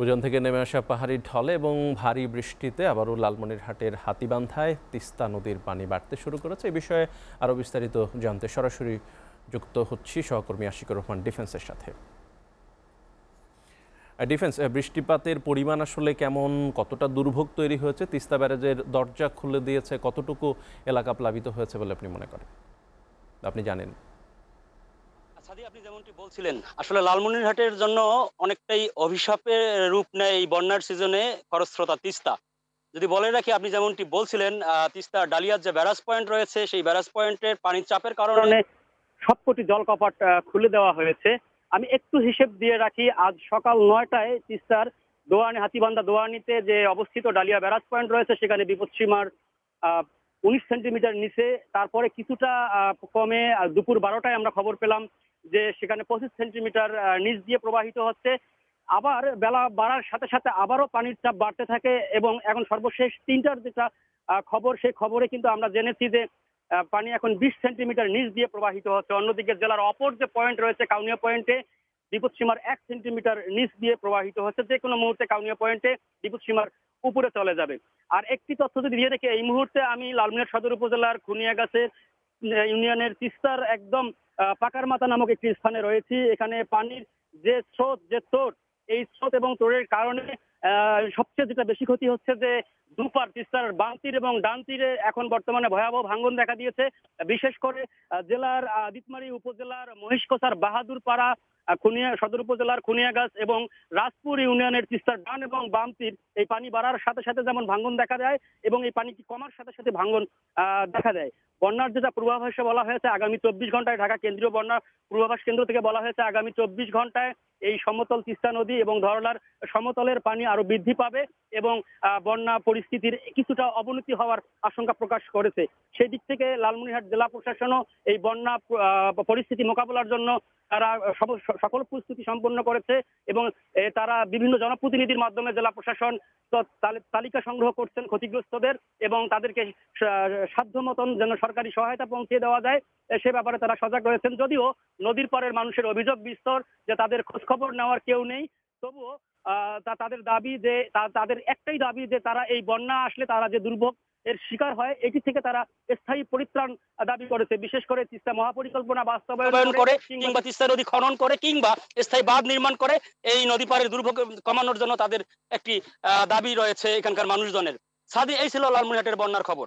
উজন থেকে নেমে আসা পাহাড়ি ঢলে এবং ভারী বৃষ্টিতে আবারও লালমনিরহাটের হাতিবান্ধায় তিস্তা নদীর পানি বাড়তে শুরু করেছে এ বিষয়ে আরও বিস্তারিত জানতে সরাসরি যুক্ত হচ্ছি সহকর্মী আশিকুর রহমান ডিফেন্সের সাথে ডিফেন্স বৃষ্টিপাতের পরিমাণ আসলে কেমন কতটা দুর্ভোগ তৈরি হয়েছে তিস্তা ব্যারাজের দরজা খুলে দিয়েছে কতটুকু এলাকা প্লাবিত হয়েছে বলে আপনি মনে করেন আপনি জানেন সাদি আপনি যেমনটি বলছিলেন আসলে লালমনিরহাটের জন্য অনেকটাই অভিশাপের রূপ নেয় এই বন্যার সিজনে খরস্রোতা তিস্তা যদি বলে রাখি আপনি যেমনটি বলছিলেন তিস্তা ডালিয়ার যে ব্যারাজ পয়েন্ট রয়েছে সেই ব্যারাজ পয়েন্টের পানির চাপের কারণে সবকটি জলকপাট খুলে দেওয়া হয়েছে আমি একটু হিসেব দিয়ে রাখি আজ সকাল নয়টায় তিস্তার দোয়ানি হাতিবান্ধা দোয়ানিতে যে অবস্থিত ডালিয়া ব্যারাজ পয়েন্ট রয়েছে সেখানে বিপদসীমার উনিশ সেন্টিমিটার নিচে তারপরে কিছুটা কমে দুপুর বারোটায় আমরা খবর পেলাম যে সেখানে পঁচিশ সেন্টিমিটার নিচ দিয়ে প্রবাহিত হচ্ছে আবার বেলা বাড়ার সাথে সাথে আবারও পানির চাপ বাড়তে থাকে এবং এখন সর্বশেষ তিনটার যেটা খবর সেই খবরে কিন্তু আমরা জেনেছি যে পানি এখন বিশ সেন্টিমিটার নিচ দিয়ে প্রবাহিত হচ্ছে অন্যদিকে জেলার অপর যে পয়েন্ট রয়েছে কাউনিয়া পয়েন্টে বিপদ সীমার এক সেন্টিমিটার নিচ দিয়ে প্রবাহিত হচ্ছে যে কোনো মুহূর্তে কাউনিয়া পয়েন্টে বিপদ সীমার উপরে চলে যাবে আর একটি তথ্য যদি দিয়ে দেখি এই মুহূর্তে আমি লালমিনার সদর উপজেলার গাছের ইউনিয়নের তিস্তার একদম পাকার মাথা নামক একটি স্থানে রয়েছি এখানে পানির যে স্রোত যে তোর এই স্রোত এবং তোরের কারণে সবচেয়ে যেটা বেশি ক্ষতি হচ্ছে যে দুপার তিস্তার বাম তীর এবং ডান তীরে এখন বর্তমানে ভয়াবহ ভাঙ্গন দেখা দিয়েছে বিশেষ করে জেলার দিতমারি উপজেলার বাহাদুর পাড়া খুনিয়া সদর উপজেলার খুনিয়াগাছ এবং রাজপুর ইউনিয়নের তিস্তার ডান এবং বাম তীর এই পানি বাড়ার সাথে সাথে যেমন ভাঙ্গন দেখা দেয় এবং এই পানি কমার সাথে সাথে ভাঙ্গন দেখা দেয় বন্যার যেটা পূর্বাভাসে বলা হয়েছে আগামী চব্বিশ ঘন্টায় ঢাকা কেন্দ্রীয় বন্যা পূর্বাভাস কেন্দ্র থেকে বলা হয়েছে আগামী চব্বিশ ঘন্টায় এই সমতল তিস্তা নদী এবং ধরলার সমতলের পানি আরো বৃদ্ধি পাবে এবং বন্যা পরিস্থিতির কিছুটা অবনতি হওয়ার আশঙ্কা প্রকাশ করেছে সেই দিক থেকে লালমনিরহাট জেলা প্রশাসনও এই বন্যা পরিস্থিতি মোকাবেলার জন্য তারা সকল প্রস্তুতি সম্পন্ন করেছে এবং তারা বিভিন্ন জনপ্রতিনিধির মাধ্যমে জেলা প্রশাসন তালিকা সংগ্রহ করছেন ক্ষতিগ্রস্তদের এবং তাদেরকে সাধ্য মতন যেন সরকারি সহায়তা পৌঁছে দেওয়া যায় সে ব্যাপারে তারা সজাগ রয়েছেন যদিও নদীর পরের মানুষের অভিযোগ বিস্তর যে তাদের খোঁজখবর নেওয়ার কেউ নেই তবুও তাদের দাবি যে তাদের একটাই দাবি যে তারা এই বন্যা আসলে তারা যে দুর্ভোগ এর শিকার হয় এটি থেকে তারা স্থায়ী পরিত্রাণ দাবি করেছে বিশেষ করে তিস্তা মহাপরিকল্পনা বাস্তবায়ন করে কিংবা তিস্তা নদী খনন করে কিংবা স্থায়ী বাঁধ নির্মাণ করে এই নদী পারের দুর্ভোগ কমানোর জন্য তাদের একটি দাবি রয়েছে এখানকার মানুষজনের সাদি এই ছিল লালমনিহাটের বন্যার খবর